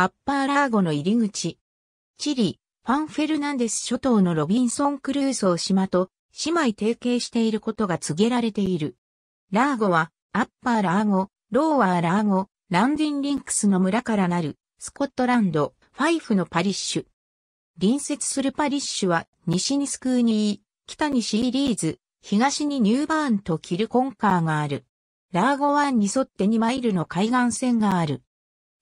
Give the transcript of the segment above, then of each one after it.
アッパーラーゴの入り口。チリ、ファンフェルナンデス諸島のロビンソン・クルーソー島と姉妹提携していることが告げられている。ラーゴは、アッパーラーゴ、ローワーラーゴ、ランディンリンクスの村からなる、スコットランド、ファイフのパリッシュ。隣接するパリッシュは、西にスクーニー、北にシーリーズ、東にニューバーンとキルコンカーがある。ラーゴ湾に沿って2マイルの海岸線がある。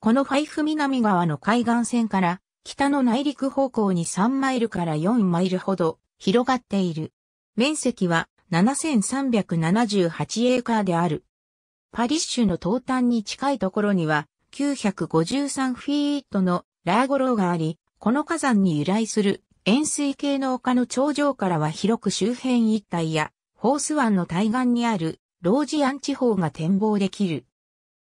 このファイフ南側の海岸線から北の内陸方向に3マイルから4マイルほど広がっている。面積は7378エーカーである。パリッシュの東端に近いところには953フィートのラーゴローがあり、この火山に由来する円錐形の丘の頂上からは広く周辺一帯やホース湾の対岸にあるロージアン地方が展望できる。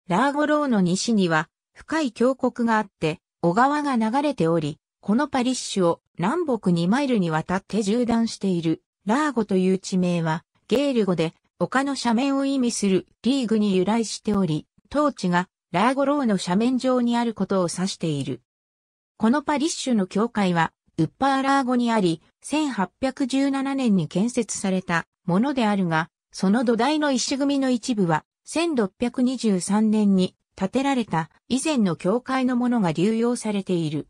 ラーゴローの西には深い峡谷があって、小川が流れており、このパリッシュを南北2マイルにわたって縦断している、ラーゴという地名は、ゲール語で、丘の斜面を意味するリーグに由来しており、当地がラーゴローの斜面上にあることを指している。このパリッシュの教会は、ウッパーラーゴにあり、1817年に建設されたものであるが、その土台の石組みの一部は、1623年に建てられた以前の教会のものが流用されている。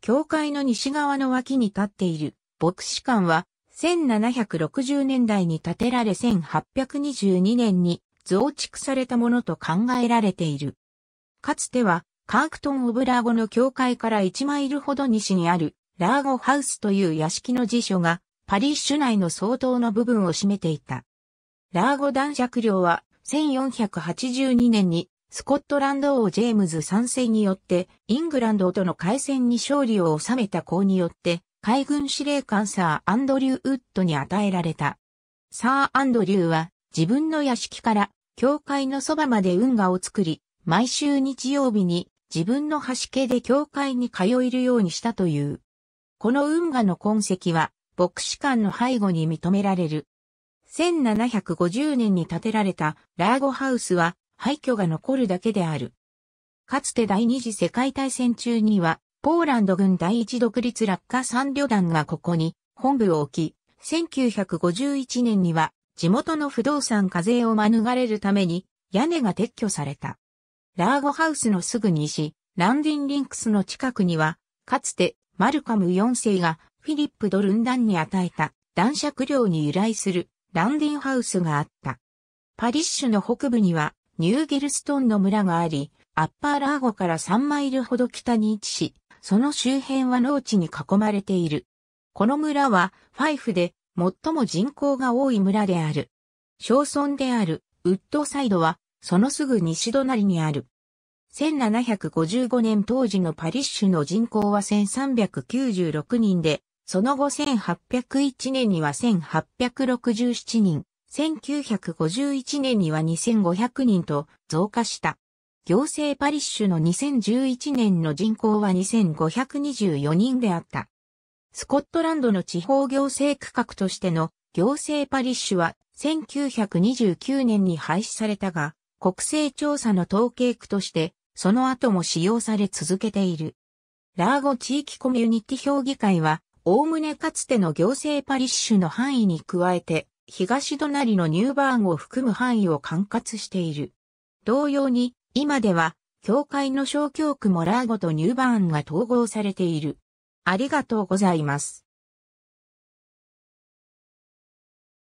教会の西側の脇に立っている牧師館は1760年代に建てられ1822年に増築されたものと考えられている。かつてはカークトン・オブ・ラーゴの教会から1マイルほど西にあるラーゴハウスという屋敷の辞書がパリッシュ内の相当の部分を占めていた。ラーゴ男爵領は1482年にスコットランド王ジェームズ3世によって、イングランドとの海戦に勝利を収めた功によって、海軍司令官サー・アンドリュー・ウッドに与えられた。サー・アンドリューは、自分の屋敷から、教会のそばまで運河を作り、毎週日曜日に、自分の端家で教会に通えるようにしたという。この運河の痕跡は、牧師館の背後に認められる。1750年に建てられたラーゴハウスは廃墟が残るだけである。かつて第二次世界大戦中には、ポーランド軍第一独立落下三旅団がここに本部を置き、1951年には地元の不動産課税を免れるために屋根が撤去された。ラーゴハウスのすぐ西、ランディンリンクスの近くには、かつてマルカム4世がフィリップ・ドルンダンに与えた男爵寮に由来するランディンハウスがあった。パリッシュの北部にはニューギルストンの村があり、アッパーラーゴから3マイルほど北に位置し、その周辺は農地に囲まれている。この村は、ファイフで最も人口が多い村である。小村であるウッドサイドは、そのすぐ西隣にある。1755年当時のパリッシュの人口は1396人で、その後1801年には1867人。1951年には2500人と増加した。行政パリッシュの2011年の人口は2524人であった。スコットランドの地方行政区画としての行政パリッシュは1929年に廃止されたが、国勢調査の統計区として、その後も使用され続けている。ラーゴ地域コミュニティ評議会は、おおむねかつての行政パリッシュの範囲に加えて、東隣のニューバーンを含む範囲を管轄している。同様に、今では、教会の小教区モラーゴとニューバーンが統合されている。ありがとうございます。